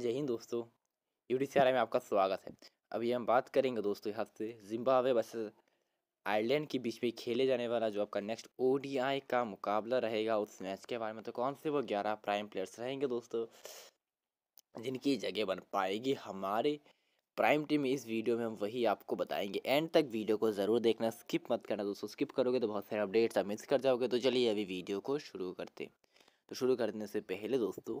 जय हिंद दोस्तों यूडीसीआरआई में आपका स्वागत है अभी हम बात करेंगे दोस्तों यहाँ से जिम्बावे बस आयरलैंड के बीच में खेले जाने वाला जो आपका नेक्स्ट ओडीआई का मुकाबला रहेगा उस मैच के बारे में तो कौन से वो ग्यारह प्राइम प्लेयर्स रहेंगे दोस्तों जिनकी जगह बन पाएगी हमारे प्राइम टीम इस वीडियो में हम वही आपको बताएंगे एंड तक वीडियो को ज़रूर देखना स्किप मत करना दोस्तों स्किप करोगे तो बहुत सारे अपडेट्स आप मिस कर जाओगे तो चलिए अभी वीडियो को शुरू करते तो शुरू करने से पहले दोस्तों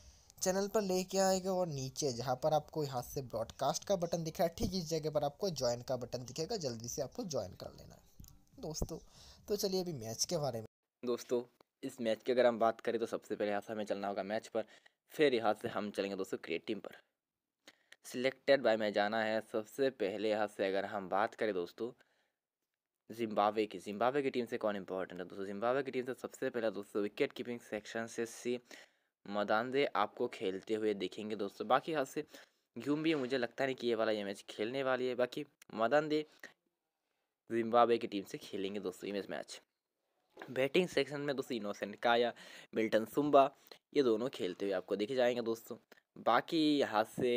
चैनल पर लेके आएगा और नीचे जहाँ पर आपको यहाँ से ब्रॉडकास्ट का बटन दिख रहा है ठीक इस जगह पर आपको ज्वाइन का बटन दिखेगा जल्दी से आपको ज्वाइन कर लेना है दोस्तों तो चलिए अभी मैच के बारे में दोस्तों इस मैच की अगर हम बात करें तो सबसे पहले यहाँ से हमें चलना होगा मैच पर फिर यहाँ से हम चलेंगे दोस्तों क्रिएट टीम पर सिलेक्टेड बाय मैं जाना है सबसे पहले यहाँ से अगर हम बात करें दोस्तों जिम्बाब्वे की जिम्बाब्वे की टीम से कौन इंपॉर्टेंट है दोस्तों जिम्बाब्वे की टीम से सबसे पहले दोस्तों विकेट कीपिंग सेक्शन से सी मैदान से आपको खेलते हुए देखेंगे दोस्तों बाकी हाथ से घूम भी मुझे लगता नहीं कि ये वाला ये मैच खेलने वाली है बाकी मैदान दे जिम्बाब्वे की टीम से खेलेंगे दोस्तों ये मैच बैटिंग सेक्शन में दोस्तों इनोसेंट काया मिल्टन सुम्बा ये दोनों खेलते हुए आपको देखे जाएंगे दोस्तों बाकी यहाँ से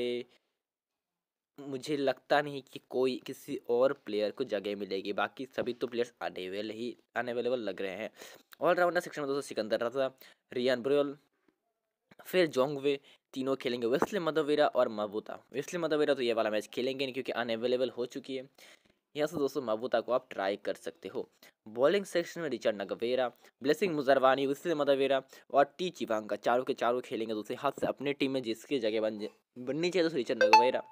मुझे लगता नहीं कि कोई किसी और प्लेयर को जगह मिलेगी बाकी सभी तो प्लेयर्स अनेवेल ही अनेवेलेबल लग रहे हैं ऑलराउंडर सेक्शन में दोस्तों सिकंदर रजा रियान ब्रोल फिर जोंगवे तीनों खेलेंगे वेस्ले मदोवेरा और मबूता वेस्ले मदोवेरा तो ये वाला मैच खेलेंगे नहीं क्योंकि अनअवेलेबल हो चुकी है यहाँ से दोस्तों मबूता को आप ट्राई कर सकते हो बॉलिंग सेक्शन में Richard Ngarava Blessing Muzarabani Wesley Madhevere और टी चिवांगा चारों के चारों खेलेंगे दूसरे हाथ से अपने टीम में जिसकी जगह बन बननी चाहिए दोस्तों Richard Ngarava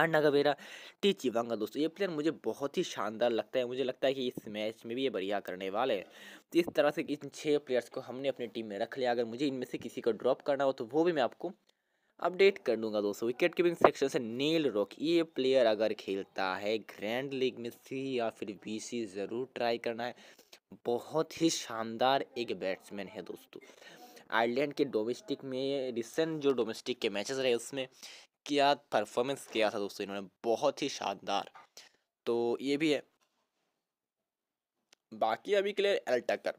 R Ngarava T Chivanga दोस्तों ये प्लेयर मुझे बहुत ही शानदार लगता है मुझे लगता है कि इस मैच में भी ये बढ़िया करने वाले हैं तो इस तरह से इन छः प्लेयर्स को हमने अपनी टीम में रख लिया अगर मुझे इनमें से किसी को ड्रॉप करना हो तो वो भी मैं आपको अपडेट कर दूंगा दोस्तों विकेट कीपिंग सेक्शन से नील रॉक ये प्लेयर अगर खेलता है ग्रैंड लीग में सी या फिर सी ज़रूर ट्राई करना है बहुत ही शानदार एक बैट्समैन है दोस्तों आयरलैंड के डोमेस्टिक में रिसेंट जो डोमेस्टिक के मैचेस रहे उसमें क्या परफॉर्मेंस किया था दोस्तों इन्होंने बहुत ही शानदार तो ये भी है बाकी अभी के लिए एल टक्कर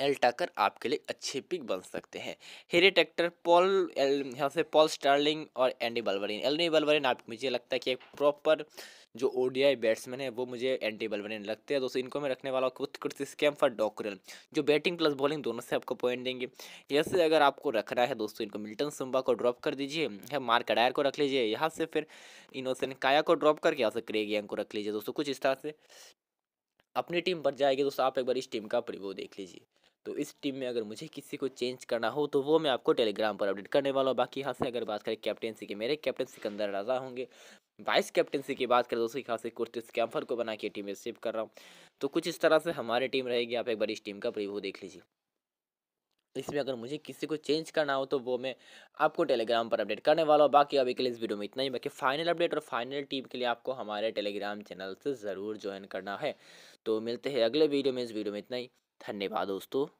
एल टाकर आपके लिए अच्छे पिक बन सकते हैं हीरे टैक्टर पॉल एल यहाँ से पॉल स्टार्लिंग और एंडी बल्वरिन एंडी बल्वरिन आप मुझे लगता है कि एक प्रॉपर जो ओडीआई बैट्समैन है वो मुझे एंटी बल्बरिन लगते हैं दोस्तों इनको मैं रखने वाला हूँ कुछ स्कैम फॉर डॉकरल जो बैटिंग प्लस बॉलिंग दोनों से आपको पॉइंट देंगे से अगर आपको रखना है दोस्तों इनको मिल्टन सुम्बा को ड्रॉप कर दीजिए या मार्क अडायर को रख लीजिए यहाँ से फिर इनोसेंट काया को ड्रॉप करके यहाँ से क्रेग यंग को रख लीजिए दोस्तों कुछ इस तरह से अपनी टीम पर जाएगी दोस्तों आप एक बार इस टीम का प्रिव्यू देख लीजिए तो इस टीम में अगर मुझे किसी को चेंज करना हो तो वो मैं आपको टेलीग्राम पर अपडेट करने वाला हूँ बाकी यहाँ से अगर बात करें कैप्टनसी के मेरे कैप्टन सिकंदर राजा होंगे वाइस कैप्टनसी की बात करें दोस्तों यहाँ से कुर्तिस कैम्फर को बना के टीम में कर रहा हूँ तो कुछ इस तरह से हमारी टीम रहेगी आप एक बार इस टीम का प्रिव्यू देख लीजिए इसमें अगर मुझे किसी को चेंज करना हो तो वो मैं आपको टेलीग्राम पर अपडेट करने वाला हूँ बाकी अभी के लिए इस वीडियो में इतना ही बाकी फाइनल अपडेट और फाइनल टीम के लिए आपको हमारे टेलीग्राम चैनल से ज़रूर ज्वाइन करना है तो मिलते हैं अगले वीडियो में इस वीडियो में इतना ही धन्यवाद दोस्तों